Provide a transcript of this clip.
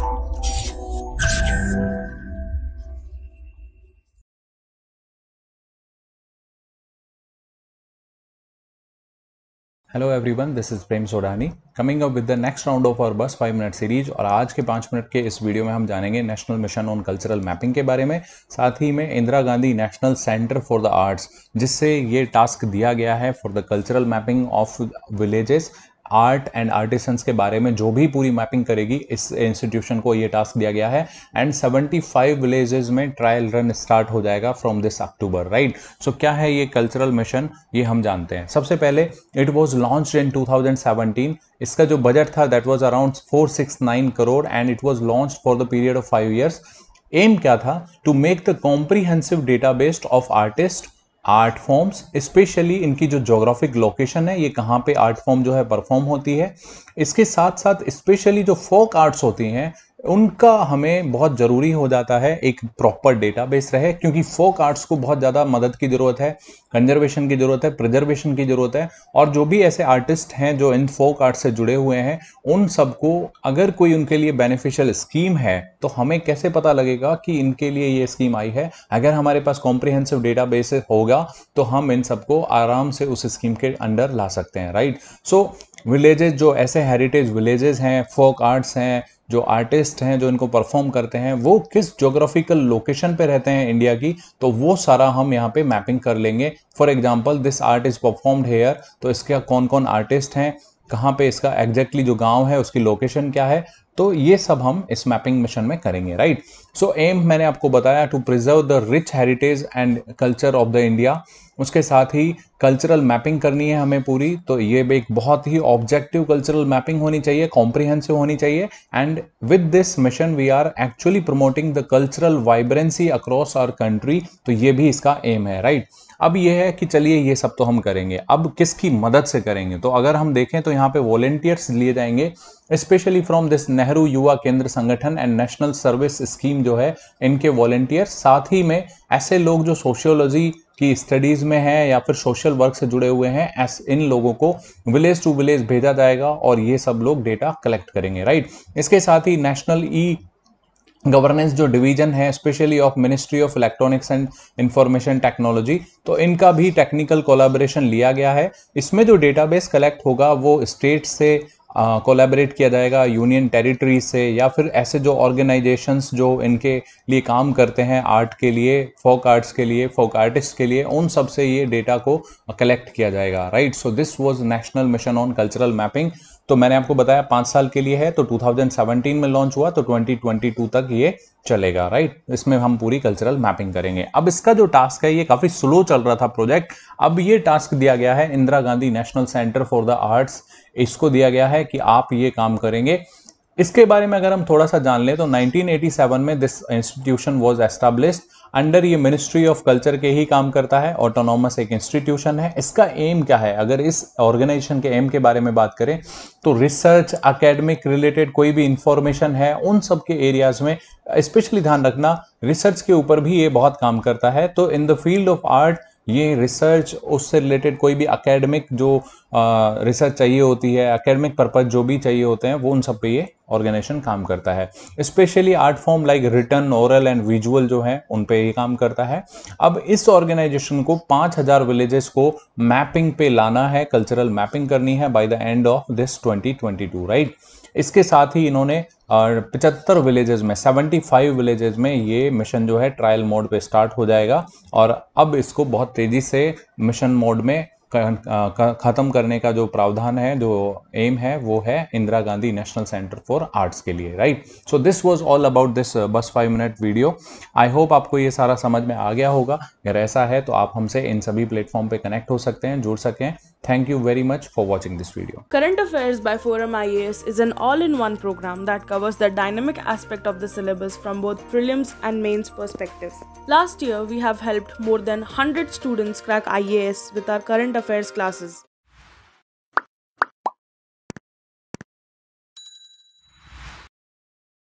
Hello everyone this is Prem Sodani coming up with the next round of our बस five minute series और आज के पाँच मिनट के इस वीडियो में हम जानेंगे national mission on cultural mapping के बारे में साथ ही में Indira Gandhi national centre for the arts जिससे ये टास्क दिया गया है for the cultural mapping of villages art and artisans के बारे में जो भी पूरी मैपिंग करेगी इस इंस्टीट्यूशन को ये टास्क दिया गया है एंड 75 विलेजेस में ट्रायल रन स्टार्ट हो जाएगा from this October right so क्या है ये कल्चरल मिशन ये हम जानते हैं सबसे पहले it was launch in two इसका जो बजट था that was around four crore and it was launch for the period of five years um क्या था to make the comprehensive data based of artist art forms specially इनकी जो geographic location है ये कहाँ पे आर्ट फॉर्म जो है परफॉर्म होती है इसके साथ साथ स्पेशली जो फोक आर्ट्स होती हैं उनका हमें बहुत ज़रूरी हो जाता है एक प्रॉपर डेटाबेस रहे क्योंकि फोक आर्ट्स को बहुत ज़्यादा मदद की ज़रूरत है कंजर्वेशन की ज़रूरत है प्रिजर्वेशन की ज़रूरत है और जो भी ऐसे आर्टिस्ट हैं जो इन फोक आर्ट से जुड़े हुए हैं उन सबको अगर कोई उनके लिए बेनिफिशियल स्कीम है तो हमें कैसे पता लगेगा कि इनके लिए ये स्कीम आई है अगर हमारे पास कॉम्प्रिहेंसिव डेटा होगा तो हम इन सबको आराम से उस स्कीम के अंडर ला सकते हैं राइट सो विलेजेस जो ऐसे हेरिटेज विलेजेस हैं फोक आर्ट्स हैं जो आर्टिस्ट हैं जो इनको परफॉर्म करते हैं वो किस जोग्राफिकल लोकेशन पे रहते हैं इंडिया की तो वो सारा हम यहाँ पे मैपिंग कर लेंगे for example this art is performed here तो इसका कौन कौन आर्टिस्ट हैं कहाँ पे इसका एग्जैक्टली exactly जो गांव है उसकी लोकेशन क्या है तो ये सब हम इस मैपिंग मिशन में करेंगे राइट सो एम मैंने आपको बताया to preserve the rich heritage and culture of the India उसके साथ ही कल्चरल मैपिंग करनी है हमें पूरी तो ये भी एक बहुत ही ऑब्जेक्टिव कल्चरल मैपिंग होनी चाहिए कॉम्प्रिहेंसिव होनी चाहिए and with this mission we are actually promoting the cultural vibrancy across our country तो ये भी इसका एम है राइट right? अब ये है कि चलिए ये सब तो हम करेंगे अब किसकी मदद से करेंगे तो अगर हम देखें तो यहाँ पे वॉलेंटियर्स लिए जाएंगे स्पेशली फ्रॉम दिस नेहरू युवा केंद्र संगठन एंड नेशनल सर्विस स्कीम जो है इनके वॉलेंटियर साथ ही में ऐसे लोग जो सोशियोलॉजी की स्टडीज़ में हैं या फिर सोशल वर्क से जुड़े हुए हैं एस इन लोगों को विलेज टू विलेज भेजा जाएगा और ये सब लोग डेटा कलेक्ट करेंगे राइट इसके साथ ही नेशनल ई गवर्नेंस जो डिवीजन है specially of ministry of electronics and information technology तो इनका भी टेक्निकल कोलाबोरेशन लिया गया है इसमें जो डेटाबेस कलेक्ट होगा वो स्टेट से कोलेबरेट किया जाएगा यूनियन टेरिटरी से या फिर ऐसे जो ऑर्गेनाइजेशंस जो इनके लिए काम करते हैं आर्ट के लिए फोक आर्ट्स के लिए फोक आर्टिस्ट के लिए उन सब से ये डेटा को कलेक्ट किया जाएगा right so this was national mission on cultural mapping तो मैंने आपको बताया पांच साल के लिए है तो 2017 में लॉन्च हुआ तो 2022 तक ये चलेगा राइट इसमें हम पूरी कल्चरल मैपिंग करेंगे अब इसका जो टास्क है ये काफ़ी स्लो चल रहा था प्रोजेक्ट अब ये टास्क दिया गया है Indira Gandhi national centre for the arts इसको दिया गया है कि आप ये काम करेंगे इसके बारे में अगर हम थोड़ा सा जान लें तो 1987 में this institution was established under ये मिनिस्ट्री ऑफ कल्चर के ही काम करता है ऑटोनॉमस एक इंस्टीट्यूशन है इसका एम क्या है अगर इस ऑर्गेनाइजेशन के एम के बारे में बात करें तो रिसर्च अकेडमिक रिलेटेड कोई भी इंफॉर्मेशन है उन सब के एरियाज में स्पेशली ध्यान रखना रिसर्च के ऊपर भी ये बहुत काम करता है तो in the field of art ये रिसर्च उससे रिलेटेड कोई भी अकेडमिक जो रिसर्च चाहिए होती है अकेडमिक पर्पज जो भी चाहिए होते हैं वो उन सब पे ये ऑर्गेनाइजेशन काम करता है specially art form like written oral and visual जो है उन पे ये काम करता है अब इस ऑर्गेनाइजेशन को 5000 विलेजेस को मैपिंग पे लाना है कल्चरल मैपिंग करनी है by the end of this 2022 right इसके साथ ही इन्होंने और पचहत्तर विलेजेस में 75 विलेजेस में ये मिशन जो है ट्रायल मोड पे स्टार्ट हो जाएगा और अब इसको बहुत तेज़ी से मिशन मोड में ख़त्म करने का जो प्रावधान है जो एम है वो है Indira Gandhi national centre for arts के लिए right so this was all about this बस five minute video I hope आपको ये सारा समझ में आ गया होगा अगर ऐसा है तो आप हमसे इन सभी प्लेटफॉर्म पे कनेक्ट हो सकते हैं जुड़ सकें thank you very much for watching this video current affair by forum IAS is an all in one programme that covers the dynamic aspect of the from both prelims and mains perspective last year we have help more than hundred students crack IAS with current Affairs classes.